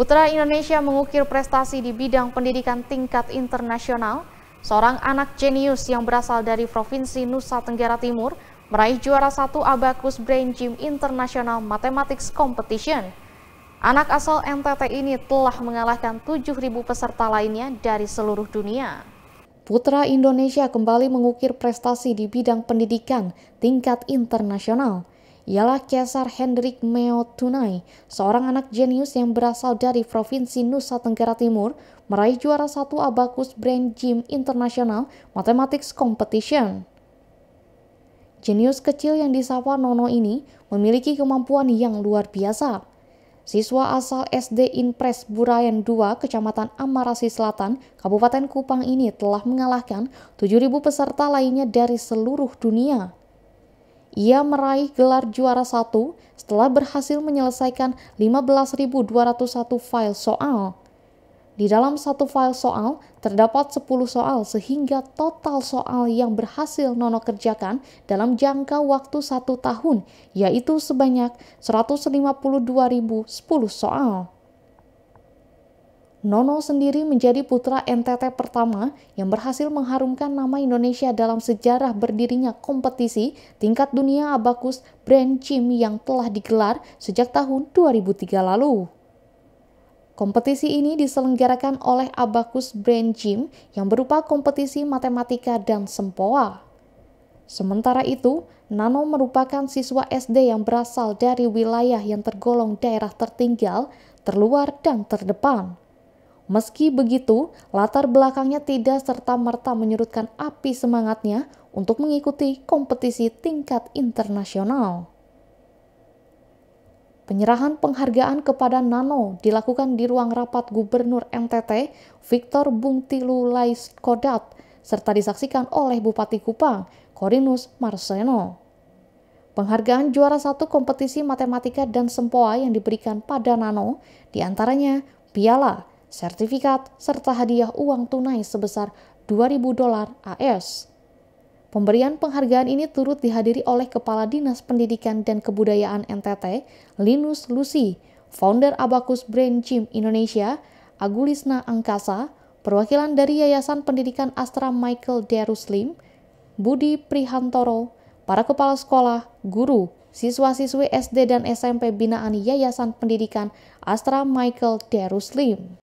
Putra Indonesia mengukir prestasi di bidang pendidikan tingkat internasional. Seorang anak jenius yang berasal dari Provinsi Nusa Tenggara Timur meraih juara satu Abacus Brain Gym International Mathematics Competition. Anak asal NTT ini telah mengalahkan 7.000 peserta lainnya dari seluruh dunia. Putra Indonesia kembali mengukir prestasi di bidang pendidikan tingkat internasional ialah Kesar Hendrik Meotunai, seorang anak jenius yang berasal dari Provinsi Nusa Tenggara Timur, meraih juara satu Abacus Brand Gym International Mathematics Competition. Jenius kecil yang disapa Nono ini memiliki kemampuan yang luar biasa. Siswa asal SD Inpres Burayan 2, Kecamatan Amarasi Selatan, Kabupaten Kupang ini telah mengalahkan 7.000 peserta lainnya dari seluruh dunia. Ia meraih gelar juara satu setelah berhasil menyelesaikan 15.201 file soal. Di dalam satu file soal terdapat 10 soal sehingga total soal yang berhasil Nono kerjakan dalam jangka waktu satu tahun yaitu sebanyak 152.010 soal. Nono sendiri menjadi putra NTT pertama yang berhasil mengharumkan nama Indonesia dalam sejarah berdirinya kompetisi tingkat dunia Abacus Brand Gym yang telah digelar sejak tahun 2003 lalu. Kompetisi ini diselenggarakan oleh Abacus Brand Gym yang berupa kompetisi matematika dan sempoa. Sementara itu, Nano merupakan siswa SD yang berasal dari wilayah yang tergolong daerah tertinggal, terluar, dan terdepan. Meski begitu, latar belakangnya tidak serta-merta menyurutkan api semangatnya untuk mengikuti kompetisi tingkat internasional. Penyerahan penghargaan kepada Nano dilakukan di ruang rapat Gubernur NTT Victor Bungtilu Kodat serta disaksikan oleh Bupati Kupang Korinus Marseno. Penghargaan juara satu kompetisi matematika dan sempoa yang diberikan pada Nano diantaranya piala, sertifikat, serta hadiah uang tunai sebesar 2.000 dolar AS. Pemberian penghargaan ini turut dihadiri oleh Kepala Dinas Pendidikan dan Kebudayaan NTT, Linus Lucy, founder Abacus Brain Gym Indonesia, Agulisna Angkasa, perwakilan dari Yayasan Pendidikan Astra Michael Deruslim, Budi Prihantoro, para kepala sekolah, guru, siswa-siswi SD dan SMP binaan Yayasan Pendidikan Astra Michael Deruslim.